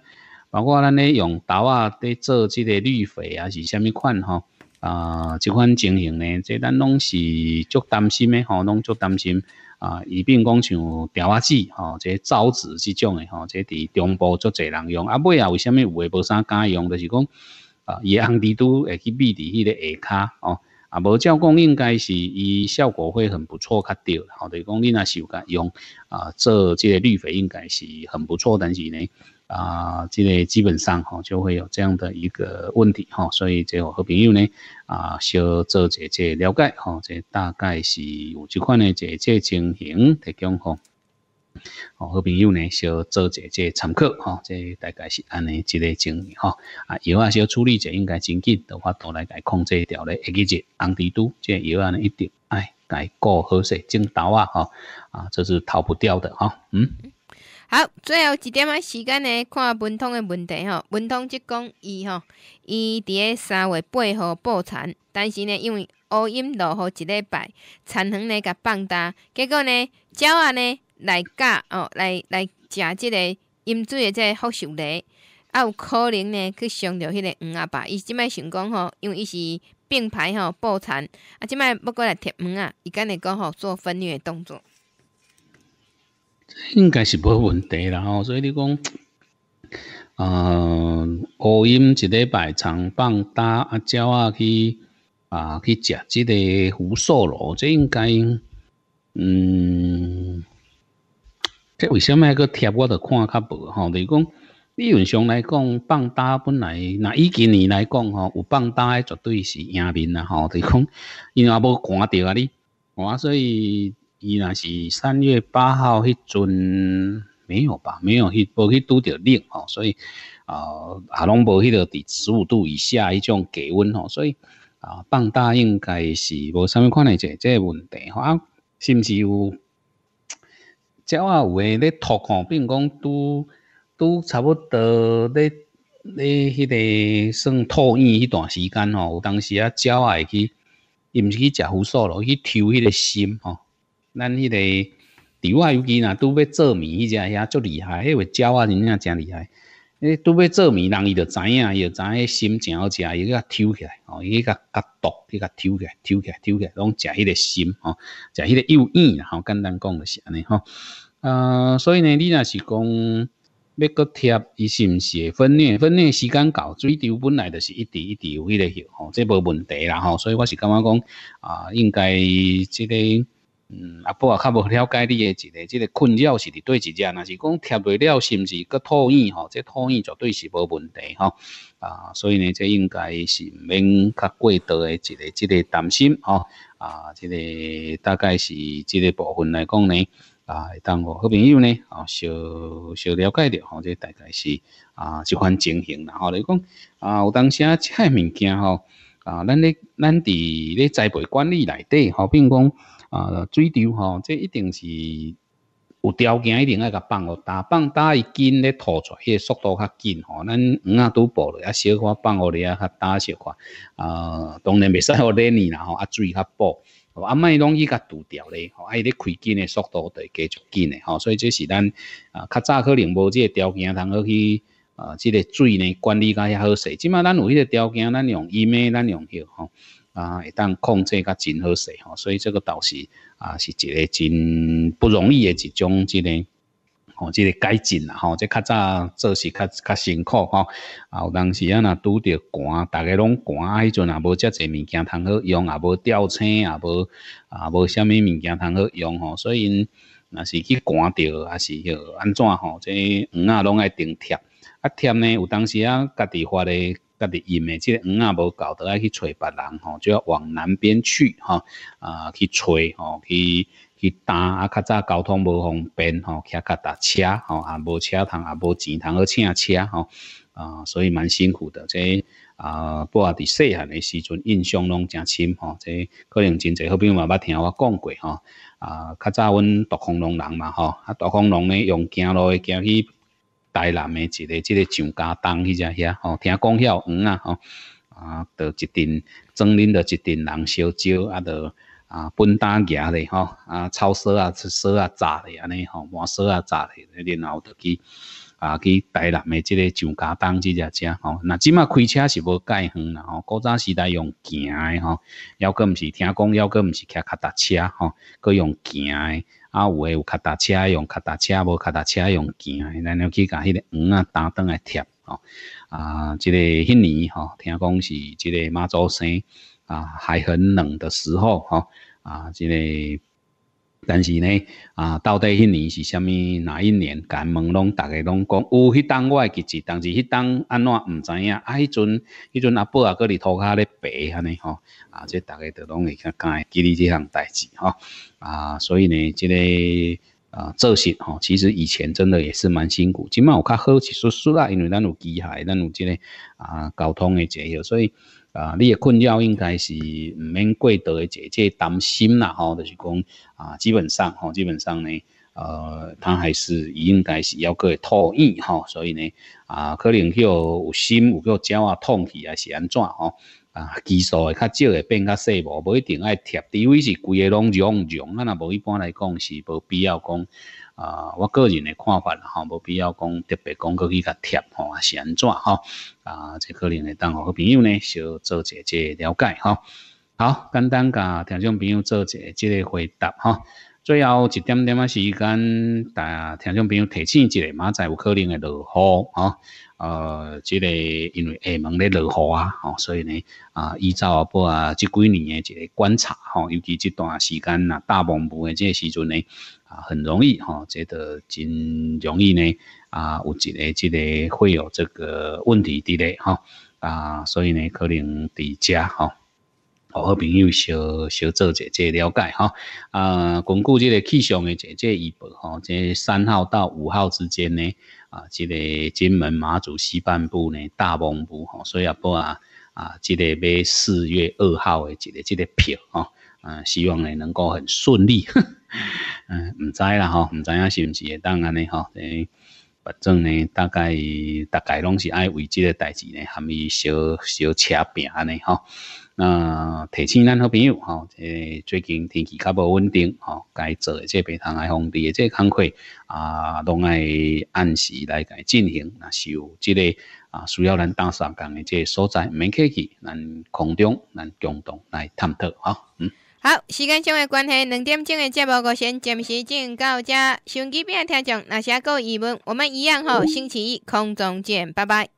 包括咱咧用豆啊在做即个绿肥啊是虾米款吼啊即款情形咧，这咱拢是足担心的吼，拢足担心啊，以并讲像吊啊剂吼，这造子即种的吼，这伫中部足侪人用，啊尾啊，为虾米诶无啥敢用？就是讲。啊，伊红蜘蛛会去秘伫迄个下骹哦，啊，无照讲应该是伊效果会很不错，较对，吼，对讲若是有甲用啊，做即个绿肥应该是很不错，但是呢，啊，即个基本上吼就会有这样的一个问题吼。所以即个好朋友呢，啊，小做这这了解即、这大概是有即款的即这情形提供吼。哦，好朋友呢，小做一下这参考吼，这大概是安尼一个经验吼。啊，药啊小处理一下，应该真紧的话都来改控制掉条下一日，红地都这药啊一定哎改过好势，种豆啊吼，啊，这是逃不掉的哈。嗯，好，最后一点啊，时间呢，看文通的问题吼。文通即讲伊吼，伊伫咧三月八号播产，但是呢，因为乌阴落雨一礼拜，田能呢甲放大，结果呢，鸟啊呢。来教哦，来来食即个饮水的即个福寿类，啊，有可能呢去伤到迄个黄阿爸。伊即摆成功吼，因为伊是并排吼抱产啊，即摆要过来贴黄啊，伊敢会讲吼做分离的动作，应该是无问题啦。吼，所以你讲，嗯，乌阴一礼拜长棒搭啊，鸟啊去啊去食即个胡朽螺，这应该嗯。即为什么个贴我着看较薄吼？就是讲，理论上来讲，放大本来，那以今年来讲吼，有放大诶，绝对是赢面啦吼。就是讲，因为无赶着啊你，我所以伊若是三月八号迄阵没有吧？没有，无去拄着冷吼，所以啊，啊拢无迄个伫十五度以下迄种低温吼，所以啊，放大应该是无啥物款诶即即个问题吼，是毋是有？鸟仔有诶，咧吼，比并讲拄拄差不多。咧咧迄个算脱羽迄段时间吼，有当时啊，鸟会去，伊毋是去食胡素咯，去抽迄个心吼。咱迄个野外游记若拄要做米迄只，遐足厉害。迄个鸟仔真正诚厉害。哎，拄要做米，人伊就知影，伊就知影心诚好食，伊甲抽起来，哦，伊甲甲毒，伊甲抽起来，抽起来，抽起来，拢食迄个心，哦，食迄个诱饵，后简单讲就是安尼，吼。呃，所以呢，你若是讲要搁贴，伊是毋是会分裂，分裂时间到，水流本来就是一滴一滴有迄个，哦，这无问题啦，吼。所以我是感觉讲，啊，应该即个。嗯，啊，不啊，较无了解你诶一个，即个困扰是伫对一只，啊？若是讲贴袂了，是毋是搁吐厌吼？即吐厌绝对是无问题吼。啊，所以呢，即应该是毋免较过度诶一个，即个担心哦。啊，即个大概是即个部分来讲呢，啊，会当我好朋友呢，哦，小小了解着吼，即大概是啊即款情形啦。吼，来讲啊，有当时啊，即个物件吼，啊，咱咧咱伫咧栽培管理内底，好，如讲。啊，水流吼，这一定是有条件，一定爱甲放哦，大放大伊紧咧吐出，伊速度较紧吼。咱鱼啊都保了，啊小块放互里啊，较大小块啊，当然未使互两年啦吼，啊水较保，啊卖拢西甲独掉咧。吼，啊，伊咧开紧诶速度会继续紧诶吼，所以这是咱啊较早可能无即个条件通去啊，这个水呢管理甲遐好势，即码咱有迄个条件，咱用伊咩，咱用迄吼。啊，会当控制甲真好势吼，所以这个倒是啊，是一个真不容易的一种即个，吼即个改进啦吼。即较早做事较较辛苦吼，啊，有当时啊，若拄着寒，逐个拢寒，迄阵也无遮侪物件通好用，也无吊车，也无啊，无什物物件通好用吼，所以因若是去寒着，还是迄安怎吼？即鱼啊拢爱定贴，啊，贴呢有当时啊家己发的。家己用诶，即个鱼啊无够，都来去找别人吼就要往南边去吼，啊去找吼去去搭啊，较早交通无方便吼，骑较搭车吼也无车通，也无钱通去请车吼啊，所以蛮辛苦的。即啊，我伫细汉诶时阵印象拢诚深吼。即可能真侪好朋友嘛，捌听我讲过吼啊。较早阮独龙龙人嘛吼，啊独龙龙咧用走路诶行去。台南的一个、即个上家东迄只遐，吼，听讲遐有黄啊，吼，啊，着一阵装恁着一阵人烧酒，啊，着啊，分担行咧吼，啊，抄烧啊，出烧啊，炸咧安尼，吼，满烧啊，炸咧，然后着去啊，去台南的即个上家东即遮车，吼，那即马开车是无介远啦，吼，古早时代用行的，吼，抑个毋是听讲，抑个毋是骑脚踏车，吼，佫用行的。啊，有诶，有脚踏车用，脚踏车无脚踏车用行，然后去甲迄个黄啊担倒来贴吼。啊，即个迄年吼，听讲是即个马祖生啊还很冷的时候吼。啊，即个。但是呢，啊，到底迄年是啥米哪一年？敢问拢大个拢讲有。迄当我会记住，但是迄当安怎毋知影？啊，迄阵迄阵阿伯啊，搁伫涂骹咧爬安尼吼。啊，这大个都拢会较会记哩即项代志吼。啊，所以呢，即个啊，做事吼，其实以前真的也是蛮辛苦。即满有较好，一丝丝啦，因为咱有机械，咱有即个啊，交通的这些，所以。啊，你的困扰应该是唔免过多的即即担心啦，吼，就是讲啊，基本上，吼，基本上呢，呃，他还是应该是要佮佮托医，吼，所以呢，啊，可能佮有心有佮鸟啊痛起啊是安怎，吼，啊，基数会较少，会变较细无，无一定爱贴，除非是规个拢 j o 啊，若无一般来讲是无必要讲。啊，我个人的看法啦，吼，无必要讲特别讲过去甲贴吼是旋转哈，啊，这可能会当好个朋友呢，小做一下这了解哈。好，简单甲听众朋友做一下这个回答哈。最后一点点啊时间，大家听众朋友提醒一下，明仔有可能会落雨啊。呃，这个因为厦门咧落雨啊，所以呢啊，依照啊不啊这几年的一个观察哈，尤其这段时间呐，大部分的这个时阵呢啊，很容易哈，觉得真容易呢啊，有一个这个会有这个问题的哈啊，所以呢，可能叠加哈。好好朋友小小做者下了解哈，啊，巩固这个气象的这预报哈，即三号到五号之间呢，啊，这个金门马祖西半部呢，大风部吼，所以啊不啊啊，这个买四月二号的这个这个票哈，啊，希望呢能够很顺利，嗯，唔知啦哈，毋知影是毋是当然呢哈，反正呢大概大概拢是爱为这个代志呢，还没小小扯平尼哈。那提醒咱好朋友即、诶，最近天气较无稳定吼，该做即个白糖癌防治的即个康课啊，拢爱按时来来进行。那有即个啊，需要咱搭三讲的即个所在，免客气，咱空中、咱共东来探讨吼。嗯，好，时间上的关系，两点钟的节目先暂时进行到这，收音机的听众，那些个疑问，我们一样吼，星期一空中见，拜拜。